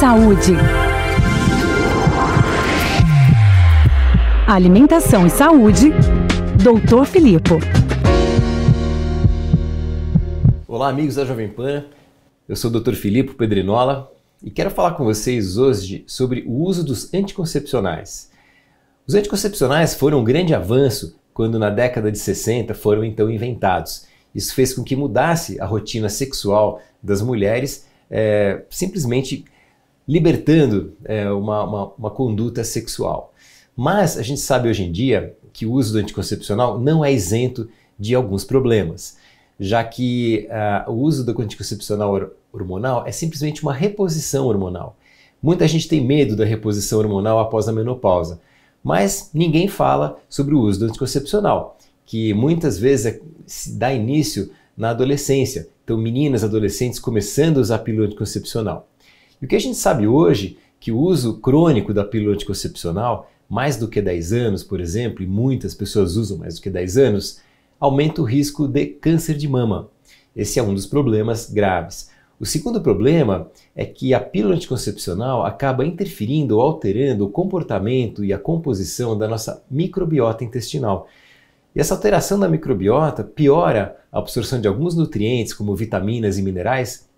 saúde. Alimentação e saúde, Dr. Filipe. Olá, amigos da Jovem Pan. Eu sou o Dr. Filipe Pedrinola e quero falar com vocês hoje sobre o uso dos anticoncepcionais. Os anticoncepcionais foram um grande avanço quando, na década de 60, foram então inventados. Isso fez com que mudasse a rotina sexual das mulheres, é, simplesmente libertando é, uma, uma, uma conduta sexual. Mas a gente sabe hoje em dia que o uso do anticoncepcional não é isento de alguns problemas, já que uh, o uso do anticoncepcional hormonal é simplesmente uma reposição hormonal. Muita gente tem medo da reposição hormonal após a menopausa, mas ninguém fala sobre o uso do anticoncepcional, que muitas vezes é, se dá início na adolescência. Então, meninas adolescentes começando a usar pílula anticoncepcional. E o que a gente sabe hoje que o uso crônico da pílula anticoncepcional, mais do que 10 anos, por exemplo, e muitas pessoas usam mais do que 10 anos, aumenta o risco de câncer de mama. Esse é um dos problemas graves. O segundo problema é que a pílula anticoncepcional acaba interferindo ou alterando o comportamento e a composição da nossa microbiota intestinal. E essa alteração da microbiota piora a absorção de alguns nutrientes, como vitaminas e minerais,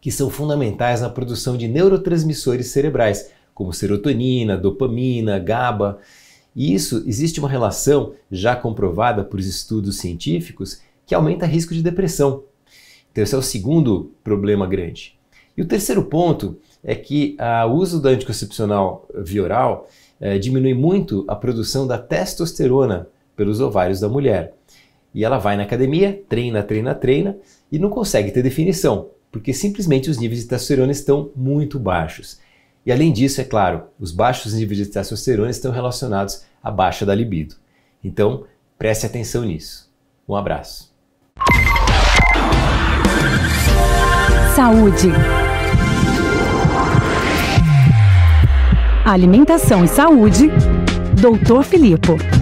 que são fundamentais na produção de neurotransmissores cerebrais, como serotonina, dopamina, GABA. E isso existe uma relação já comprovada por estudos científicos que aumenta risco de depressão. Então, esse é o segundo problema grande. E o terceiro ponto é que ah, o uso da anticoncepcional via oral eh, diminui muito a produção da testosterona pelos ovários da mulher. E ela vai na academia, treina, treina, treina e não consegue ter definição porque simplesmente os níveis de testosterona estão muito baixos. E além disso, é claro, os baixos níveis de testosterona estão relacionados à baixa da libido. Então, preste atenção nisso. Um abraço. Saúde. Alimentação e saúde. Doutor Filipe.